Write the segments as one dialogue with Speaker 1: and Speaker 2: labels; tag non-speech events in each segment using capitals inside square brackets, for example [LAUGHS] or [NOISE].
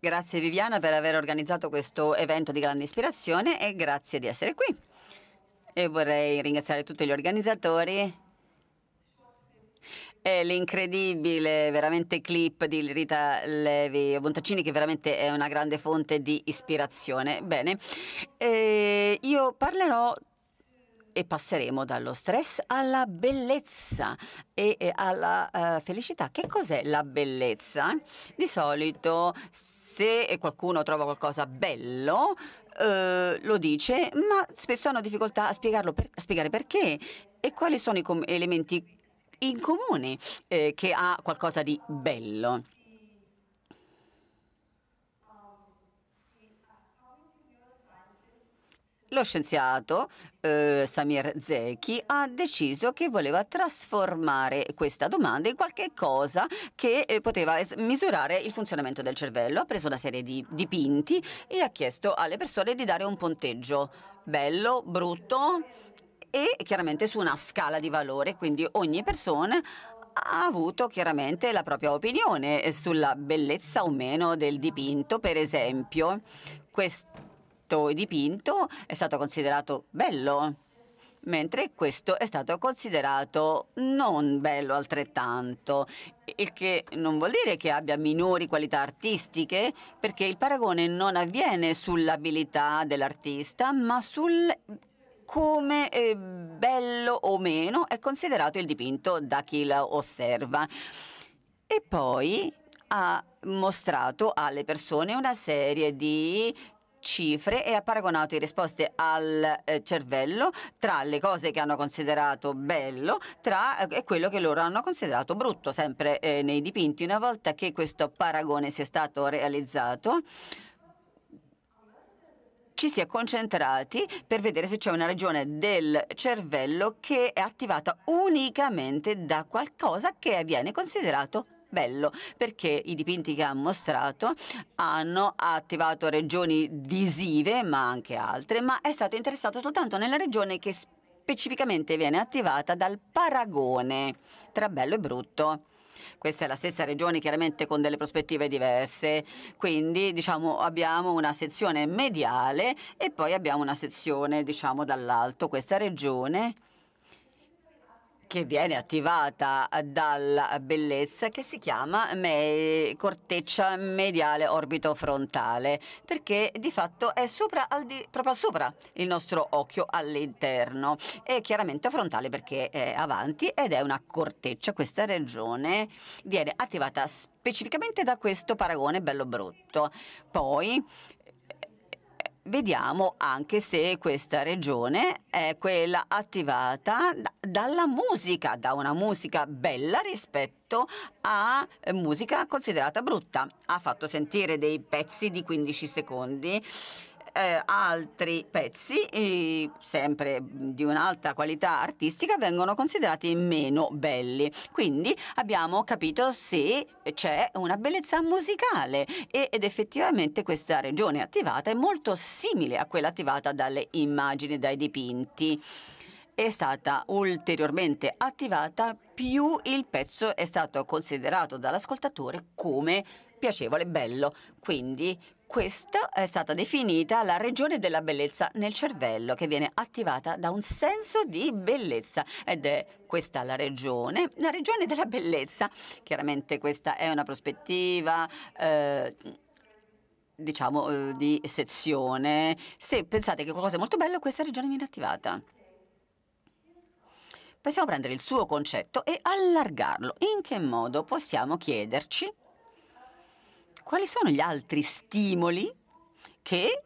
Speaker 1: Grazie Viviana per aver organizzato questo evento di grande ispirazione e grazie di essere qui. E vorrei ringraziare tutti gli organizzatori e l'incredibile veramente clip di Rita Levi Montaccini che veramente è una grande fonte di ispirazione. Bene, eh, io parlerò e passeremo dallo stress alla bellezza e, alla uh, felicità. Che cos'è la bellezza? Di solito se qualcuno trova qualcosa bello uh, lo dice, ma spesso hanno difficoltà a, per, a spiegare perché e quali sono i elementi in comune eh, che ha qualcosa di bello. lo scienziato eh, Samir Zeki ha deciso che voleva trasformare questa domanda in qualche cosa che eh, poteva misurare il funzionamento del cervello. Ha preso una serie di dipinti e ha chiesto alle persone di dare un punteggio bello, brutto e chiaramente su una scala di valore, quindi ogni persona ha avuto chiaramente la propria opinione sulla bellezza o meno del dipinto, per esempio. Questo fatto e dipinto è stato considerato bello, mentre questo è stato considerato non bello altrettanto, il che non vuol dire che abbia minori qualità artistiche, perché il paragone non avviene sull'abilità dell'artista, ma sul come eh, bello o meno è considerato il dipinto da chi lo osserva. E poi ha mostrato alle persone una serie di cifre e ha paragonato le risposte al eh, cervello tra le cose che hanno considerato bello tra, eh, e quello che loro hanno considerato brutto, sempre eh, nei dipinti. Una volta che questo paragone sia stato realizzato, ci si è concentrati per vedere se c'è una regione del cervello che è attivata unicamente da qualcosa che viene considerato bello perché i dipinti che ha mostrato hanno attivato regioni visive ma anche altre, ma è stato interessato soltanto nella regione che specificamente viene attivata dal paragone tra bello e brutto. Questa è la stessa regione chiaramente con delle prospettive diverse, quindi diciamo, abbiamo una sezione mediale e poi abbiamo una sezione diciamo, dall'alto, questa regione che viene attivata dalla bellezza che si chiama me corteccia mediale orbito frontale perché di fatto è sopra di, proprio sopra il nostro occhio all'interno è chiaramente frontale perché è avanti ed è una corteccia questa regione viene attivata specificamente da questo paragone bello brutto poi vediamo anche se questa regione è quella attivata dalla musica, da una musica bella rispetto a eh, musica considerata brutta. Ha fatto sentire dei pezzi di 15 secondi eh, altri pezzi, sempre di un'alta qualità artistica, vengono considerati meno belli. Quindi abbiamo capito se c'è una bellezza musicale ed effettivamente questa regione attivata è molto simile a quella attivata dalle immagini, dai dipinti è stata ulteriormente attivata più il pezzo è stato considerato dall'ascoltatore come piacevole, e bello. Quindi questa è stata definita la regione della bellezza nel cervello che viene attivata da un senso di bellezza ed è questa la regione, la regione della bellezza. Chiaramente questa è una prospettiva eh, diciamo eh, di sezione. Se pensate che qualcosa è molto bello, questa regione viene attivata. Possiamo prendere il suo concetto e allargarlo. In che modo possiamo chiederci quali sono gli altri stimoli che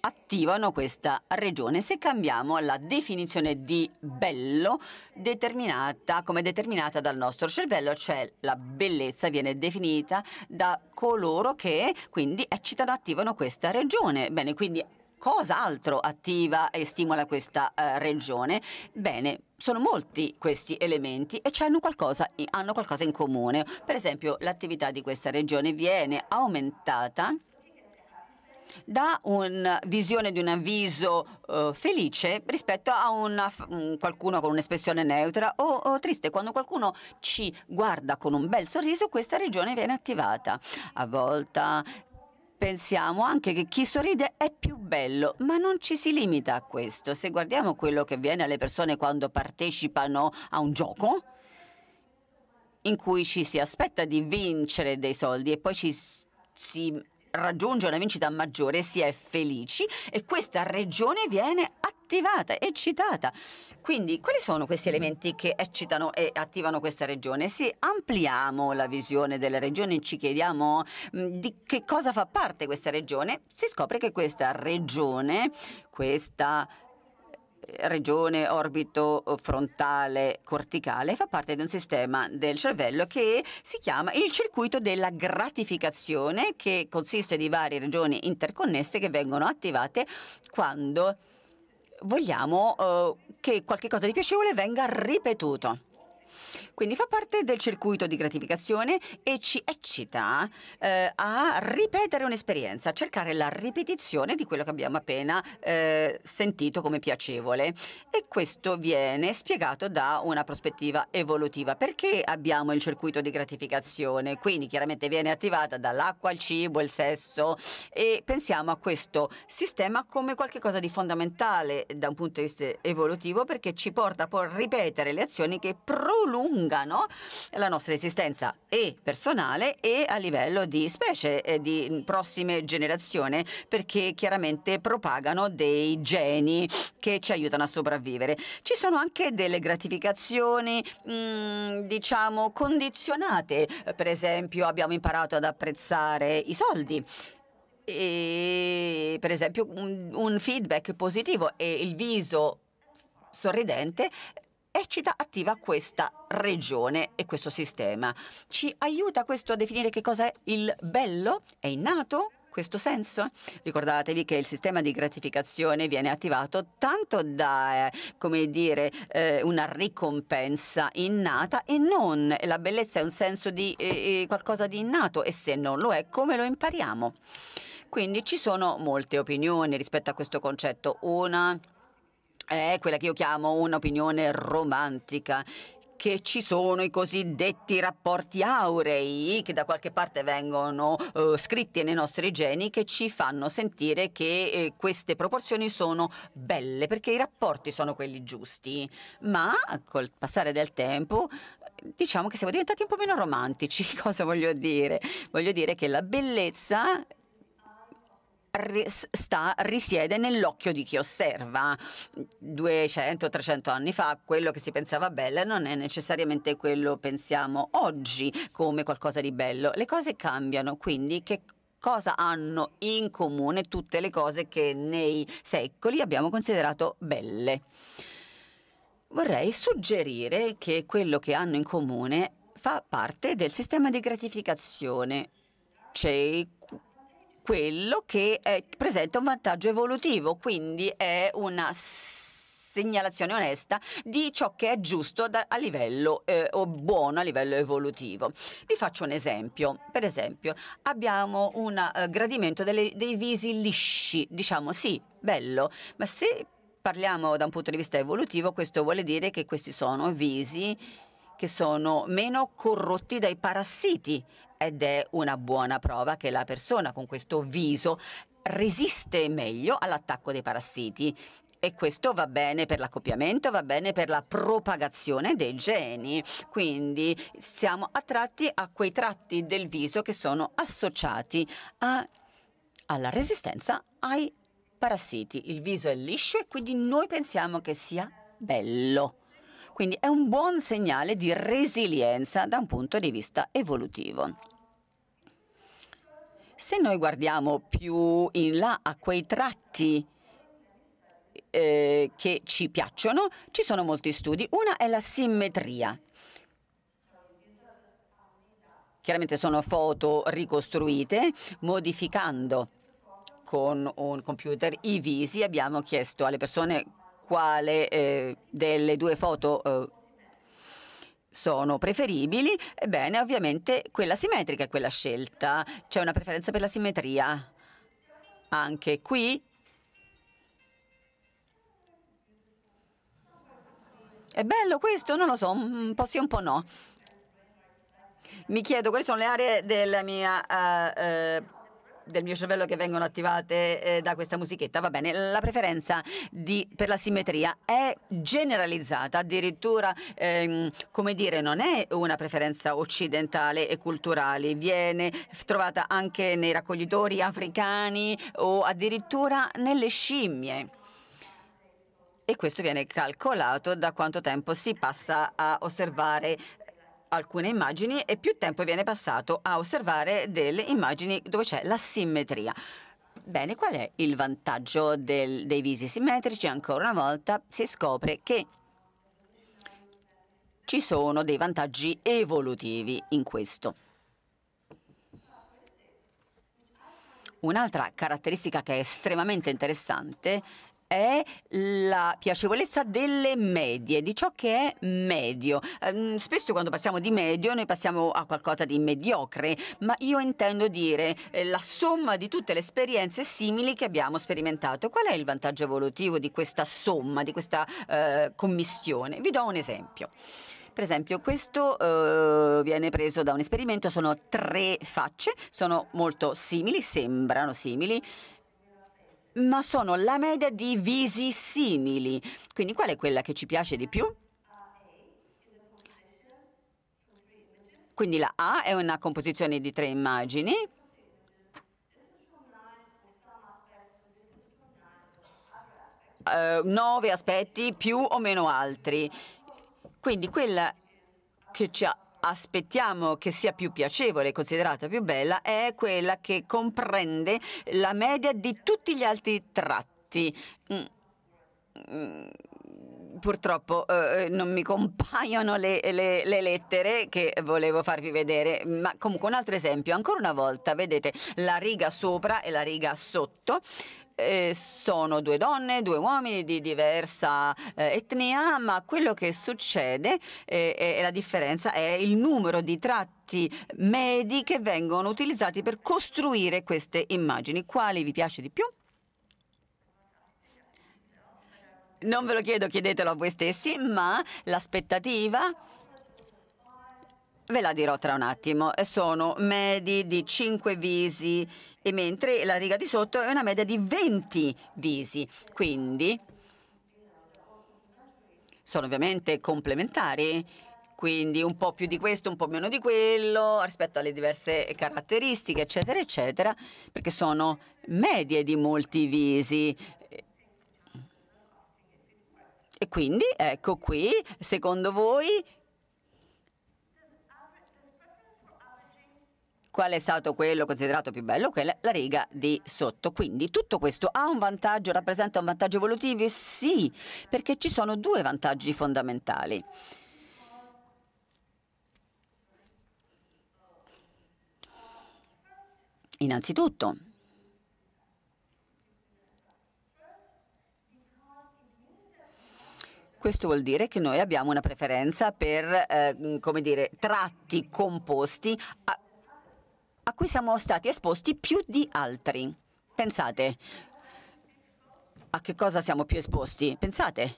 Speaker 1: attivano questa regione se cambiamo la definizione di bello determinata, come determinata dal nostro cervello, cioè la bellezza viene definita da coloro che quindi eccitano, attivano questa regione. Bene, quindi cos'altro attiva e stimola questa eh, regione? Bene, sono molti questi elementi e hanno qualcosa, hanno qualcosa in comune. Per esempio l'attività di questa regione viene aumentata da una visione di un avviso uh, felice rispetto a una, um, qualcuno con un'espressione neutra o, o, triste. Quando qualcuno ci guarda con un bel sorriso, questa regione viene attivata. A volte Pensiamo anche che chi sorride è più bello, ma non ci si limita a questo. Se guardiamo quello che viene alle persone quando partecipano a un gioco, in cui ci si aspetta di vincere dei soldi e poi ci si raggiunge una vincita maggiore, si è felici e questa regione viene attaccata attivata, eccitata. Quindi quali sono questi elementi che eccitano e attivano questa regione? Se ampliamo la visione della regione e ci chiediamo di che cosa fa parte questa regione, si scopre che questa regione, questa eh, regione orbito eh, frontale corticale fa parte di un sistema del cervello che si chiama il circuito della gratificazione che consiste di varie regioni interconnesse che vengono attivate quando vogliamo eh, che cosa di piacevole venga ripetuto. Quindi fa parte del circuito di gratificazione e ci eccita eh, a ripetere un'esperienza, a cercare la ripetizione di quello che abbiamo appena eh, sentito come piacevole. E questo viene spiegato da una prospettiva evolutiva. Perché abbiamo il circuito di gratificazione? Quindi chiaramente viene attivata dall'acqua al cibo, il sesso e pensiamo a questo sistema come qualcosa di fondamentale da un punto di vista evolutivo perché ci porta a ripetere le azioni che prolungano prolungano la nostra esistenza e personale e a livello di specie e eh, di prossime generazioni perché chiaramente propagano dei geni che ci aiutano a sopravvivere. Ci sono anche delle gratificazioni mm, diciamo condizionate, per esempio abbiamo imparato ad apprezzare i soldi e, per esempio un, feedback positivo e il viso sorridente eccita attiva questa regione e questo sistema. Ci aiuta questo a definire che cosa è il bello? È innato? questo senso? Ricordatevi che il sistema di gratificazione viene attivato tanto da, eh, come dire, eh, una ricompensa innata e non la bellezza è un senso di eh, eh qualcosa di innato e se non lo è come lo impariamo? Quindi ci sono molte opinioni rispetto a questo concetto. Una è quella che io chiamo un'opinione romantica che ci sono i cosiddetti rapporti aurei che da qualche parte vengono eh, scritti nei nostri geni che ci fanno sentire che eh, queste proporzioni sono belle perché i rapporti sono quelli giusti ma col passare del tempo diciamo che siamo diventati un po' meno romantici [LAUGHS] cosa voglio dire voglio dire che la bellezza sta, risiede nell'occhio di chi osserva. 200-300 anni fa quello che si pensava bello non è necessariamente quello che pensiamo oggi come qualcosa di bello. Le cose cambiano, quindi che cosa hanno in comune tutte le cose che nei secoli abbiamo considerato belle? Vorrei suggerire che quello che hanno in comune fa parte del sistema di gratificazione. C'è quello che è, eh, presenta un vantaggio evolutivo, quindi è una segnalazione onesta di ciò che è giusto da, a livello eh, o buono a livello evolutivo. Vi faccio un esempio. Per esempio, abbiamo un eh, gradimento delle, dei visi lisci, diciamo sì, bello, ma se parliamo da un punto di vista evolutivo, questo vuole dire che questi sono visi che sono meno corrotti dai parassiti ed è una buona prova che la persona con questo viso resiste meglio all'attacco dei parassiti e questo va bene per l'accoppiamento, va bene per la propagazione dei geni. Quindi siamo attratti a quei tratti del viso che sono associati a, alla resistenza ai parassiti. Il viso è liscio e quindi noi pensiamo che sia bello. Quindi è un buon segnale di resilienza da un punto di vista evolutivo. Se noi guardiamo più in là a quei tratti eh, che ci piacciono, ci sono molti studi. Una è la simmetria. Chiaramente sono foto ricostruite modificando con un computer i visi. Abbiamo chiesto alle persone quale eh, delle due foto eh, sono preferibili, ebbene ovviamente quella simmetrica è quella scelta, c'è una preferenza per la simmetria. Anche qui È bello questo? Non lo so, un po' sì, un po' no. Mi chiedo quali sono le aree della mia uh, uh, del mio cervello che vengono attivate eh, da questa musichetta, va bene, la preferenza di, per la simmetria è generalizzata, addirittura ehm, come dire non è una preferenza occidentale e culturale, viene trovata anche nei raccoglitori africani o addirittura nelle scimmie e questo viene calcolato da quanto tempo si passa a osservare alcune immagini e più tempo viene passato a osservare delle immagini dove c'è la simmetria. Bene, qual è il vantaggio del, dei visi simmetrici? Ancora una volta si scopre che ci sono dei vantaggi evolutivi in questo. Un'altra caratteristica che è estremamente interessante è la piacevolezza delle medie, di ciò che è medio. Ehm, spesso quando passiamo di medio noi passiamo a qualcosa di mediocre, ma io intendo dire eh, la somma di tutte le esperienze simili che abbiamo sperimentato. Qual è il vantaggio evolutivo di questa somma, di questa eh, commistione? Vi do un esempio. Per esempio, questo eh, viene preso da un esperimento, sono tre facce, sono molto simili, sembrano simili, ma sono la media di visi simili. Quindi qual è quella che ci piace di più? Quindi la A è una composizione di tre immagini. Eh, nove aspetti più o meno altri. Quindi quella che ci ha aspettiamo che sia più piacevole e considerata più bella è quella che comprende la media di tutti gli altri tratti. Mm. Mm. Purtroppo eh, eh, non mi compaiono le, le, le, lettere che volevo farvi vedere, ma comunque un altro esempio, ancora una volta vedete la riga sopra e la riga sotto eh, sono due donne, due uomini di diversa eh, etnia, ma quello che succede eh, è la differenza è il numero di tratti medi che vengono utilizzati per costruire queste immagini. Quali vi piace di più? Non ve lo chiedo, chiedetelo a voi stessi, ma l'aspettativa Ve la dirò tra un attimo. Sono medi di 5 visi, e mentre la riga di sotto è una media di 20 visi. Quindi sono ovviamente complementari, quindi un po' più di questo, un po' meno di quello, rispetto alle diverse caratteristiche, eccetera, eccetera, perché sono medie di molti visi. E quindi, ecco qui, secondo voi qual è stato quello considerato più bello, quella la riga di sotto. Quindi tutto questo ha un vantaggio, rappresenta un vantaggio evolutivo? Sì, perché ci sono due vantaggi fondamentali. Innanzitutto, Questo vuol dire che noi abbiamo una preferenza per eh, dire, tratti composti a, cui siamo stati esposti più di altri. Pensate a che cosa siamo più esposti. Pensate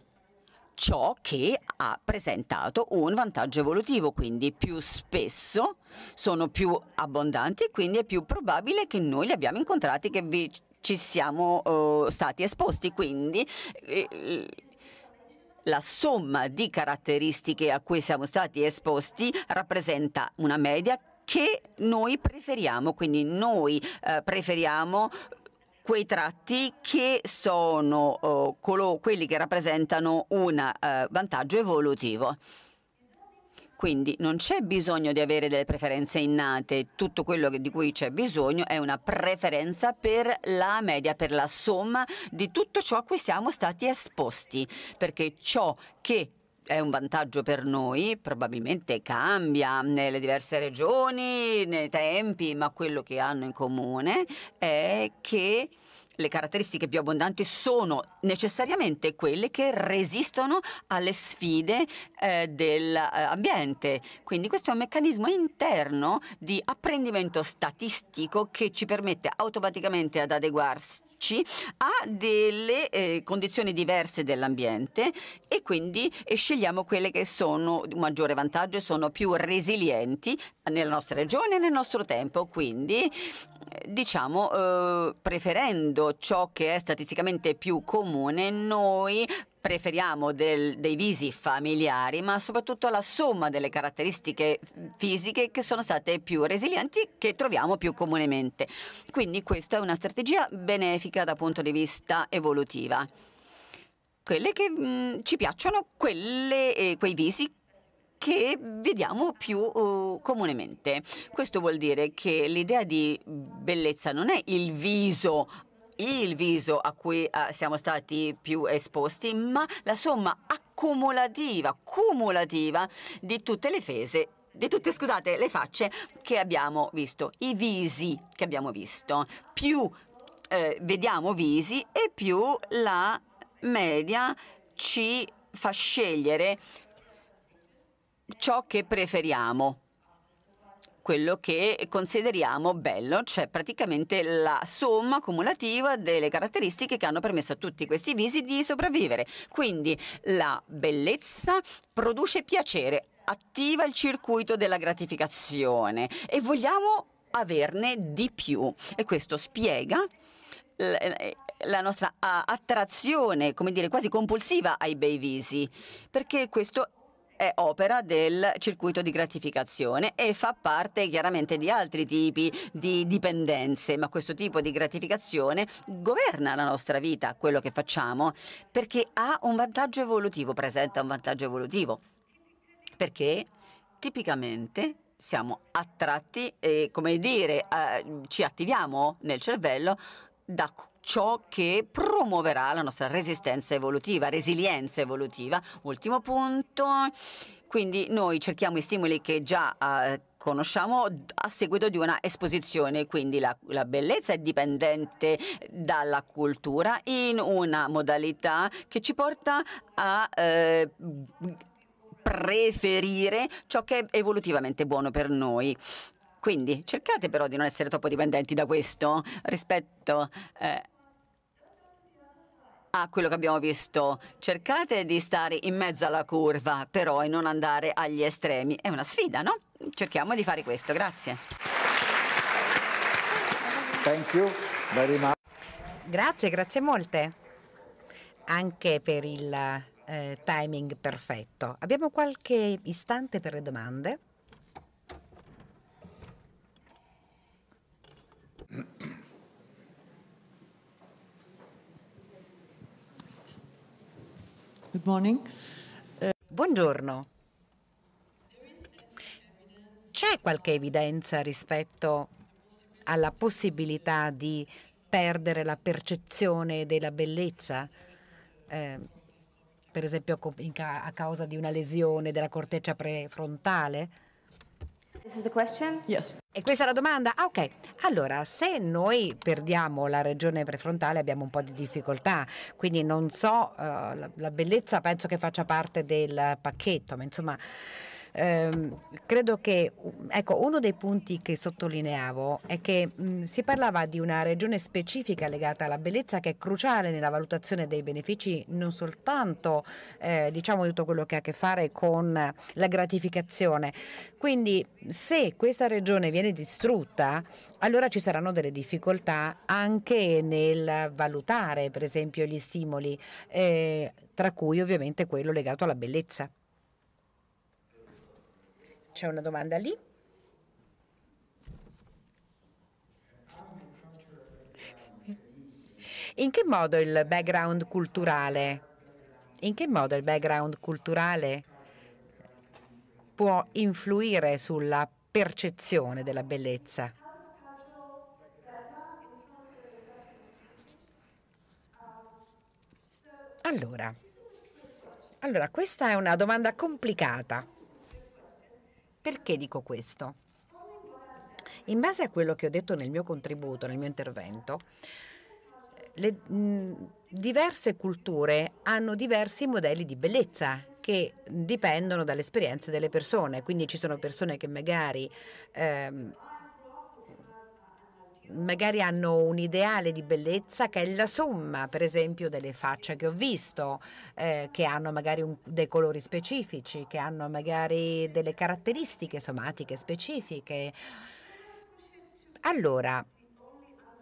Speaker 1: ciò che ha presentato un vantaggio evolutivo, quindi più spesso sono più abbondanti e quindi è più probabile che noi li abbiamo incontrati, che vi, ci siamo uh, stati esposti. Quindi eh, la somma di caratteristiche a cui siamo stati esposti rappresenta una media che noi preferiamo, quindi noi eh, preferiamo quei tratti che sono oh, quelli che rappresentano un eh, vantaggio evolutivo. Quindi non c'è bisogno di avere delle preferenze innate, tutto quello di cui c'è bisogno è una preferenza per la media, per la somma di tutto ciò a cui siamo stati esposti, perché ciò che è un vantaggio per noi, probabilmente cambia nelle diverse regioni, nei tempi, ma quello che hanno in comune è che le caratteristiche più abbondanti sono necessariamente quelle che resistono alle sfide eh, dell'ambiente. Eh, quindi questo è un meccanismo interno di apprendimento statistico che ci permette automaticamente ad adeguarci a delle eh, condizioni diverse dell'ambiente e quindi eh, scegliamo quelle che sono di maggiore vantaggio e sono più resilienti nella nostra regione e nel nostro tempo. Quindi diciamo, eh, preferendo ciò che è statisticamente più comune, noi preferiamo del, dei visi familiari, ma soprattutto la somma delle caratteristiche fisiche che sono state più resilienti che troviamo più comunemente. Quindi questa è una strategia benefica dal punto di vista evolutiva. Quelle che mh, mm, ci piacciono, quelle, eh, quei visi che vediamo più uh, comunemente. Questo vuol dire che l'idea di bellezza non è il viso il viso a cui uh, siamo stati più esposti, ma la somma accumulativa, cumulativa di tutte le fese di tutte, scusate, le facce che abbiamo visto, i visi che abbiamo visto. Più eh, vediamo visi e più la media ci fa scegliere ciò che preferiamo quello che consideriamo bello, cioè praticamente la somma cumulativa delle caratteristiche che hanno permesso a tutti questi visi di sopravvivere. Quindi la bellezza produce piacere, attiva il circuito della gratificazione e vogliamo averne di più e questo spiega eh, la nostra ah, attrazione, come dire, quasi compulsiva ai bei visi, perché questo è opera del circuito di gratificazione e fa parte chiaramente di altri tipi di dipendenze, ma questo tipo di gratificazione governa la nostra vita, quello che facciamo, perché ha un vantaggio evolutivo, presenta un vantaggio evolutivo, perché tipicamente siamo attratti e, come dire, eh, ci attiviamo nel cervello da ciò che promuoverà la nostra resistenza evolutiva, resilienza evolutiva. Ultimo punto. Quindi noi cerchiamo i stimoli che già eh, conosciamo a seguito di una esposizione, quindi la, la, bellezza è dipendente dalla cultura in una modalità che ci porta a eh, preferire ciò che è evolutivamente buono per noi. Quindi cercate però di non essere troppo dipendenti da questo rispetto eh, a quello che abbiamo visto. Cercate di stare in mezzo alla curva, però e non andare agli estremi. È una sfida, no? Cerchiamo di fare questo. Grazie.
Speaker 2: Grazie, grazie molte. Anche per il eh, timing perfetto. Abbiamo qualche istante per le domande. Buongiorno. C'è qualche evidenza rispetto alla possibilità di perdere la percezione della bellezza? Eh, per esempio a causa di una lesione della corteccia prefrontale? Yes. E questa è la domanda? Ah, ok. Allora, se noi perdiamo la regione prefrontale abbiamo un po' di difficoltà, quindi non so, uh, la, la bellezza penso che faccia parte del pacchetto, ma insomma eh, credo che ecco, uno dei punti che sottolineavo è che mh, si parlava di una regione specifica legata alla bellezza che è cruciale nella valutazione dei benefici non soltanto eh, diciamo di tutto quello che ha a che fare con la gratificazione. Quindi se questa regione viene distrutta allora ci saranno delle difficoltà anche nel valutare per esempio gli stimoli, eh, tra cui ovviamente quello legato alla bellezza c'è una domanda lì. In che modo il background culturale, in che modo il background culturale può influire sulla percezione della bellezza? Allora, allora, questa è una domanda complicata. Perché dico questo? In base a quello che ho detto nel mio contributo, nel mio intervento, le diverse culture hanno diversi modelli di bellezza che dipendono dalle esperienze delle persone, quindi ci sono persone che magari ehm, magari hanno un ideale di bellezza che è la somma, per esempio, delle facce che ho visto, eh, che hanno magari un, dei colori specifici, che hanno magari delle caratteristiche somatiche specifiche. Allora,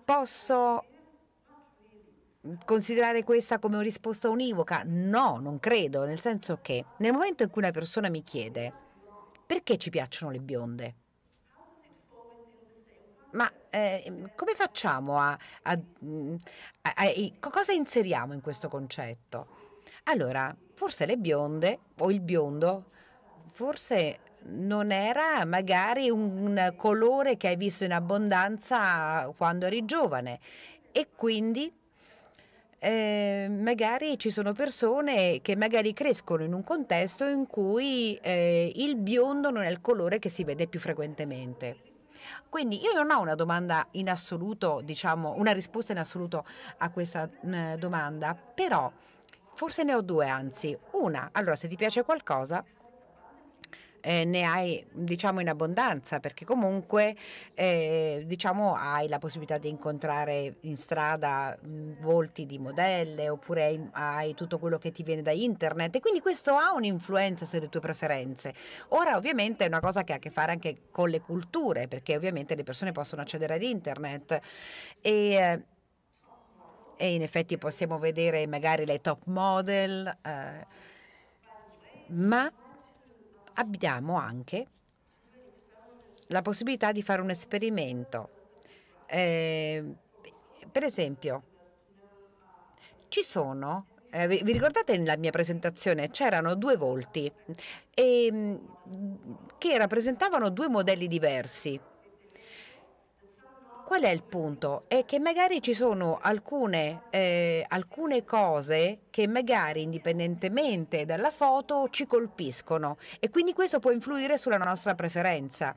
Speaker 2: posso considerare questa come una risposta univoca? No, non credo, nel senso che nel momento in cui una persona mi chiede perché ci piacciono le bionde, ma eh, ehm, come facciamo a, a, mm, a, a, cosa inseriamo in questo concetto? Allora, forse le bionde o il biondo, forse non era magari un colore che hai visto in abbondanza quando eri giovane e quindi eh, magari ci sono persone che magari crescono in un contesto in cui eh, il biondo non è il colore che si vede più frequentemente. Quindi io non ho una domanda in assoluto, diciamo, una risposta in assoluto a questa mh, domanda, però forse ne ho due anzi. Una, allora se ti piace qualcosa eh, ne hai diciamo in abbondanza perché comunque eh, diciamo hai la possibilità di incontrare in strada mh, volti di modelle oppure hai, hai, tutto quello che ti viene da internet e quindi questo ha un'influenza sulle tue preferenze. Ora ovviamente è una cosa che ha a che fare anche con le culture perché ovviamente le persone possono accedere ad internet e eh, e in effetti possiamo vedere magari le top model, eh, ma abbiamo anche la possibilità di fare un esperimento. Eh, per esempio, ci sono, eh, vi ricordate nella mia presentazione, c'erano due volti eh, che rappresentavano due modelli diversi qual è il punto? È che magari ci sono alcune, eh, alcune cose che magari indipendentemente dalla foto ci colpiscono e quindi questo può influire sulla nostra preferenza.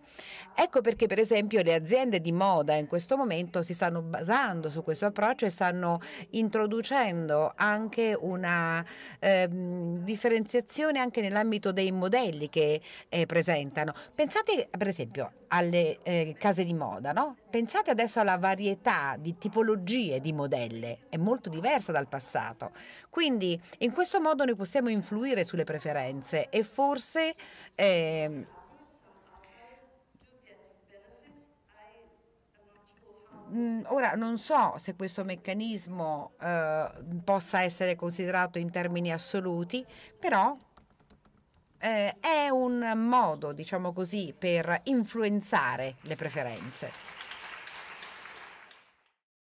Speaker 2: Ecco perché per esempio le aziende di moda in questo momento si stanno basando su questo approccio e stanno introducendo anche una eh, differenziazione anche nell'ambito dei modelli che eh, presentano. Pensate per esempio alle eh, case di moda, no? pensate ad adesso alla varietà di tipologie di modelle, è molto diversa dal passato. Quindi in questo modo noi possiamo influire sulle preferenze e forse... Eh, ora non so se questo meccanismo eh, possa essere considerato in termini assoluti, però eh, è un modo, diciamo così, per influenzare le preferenze.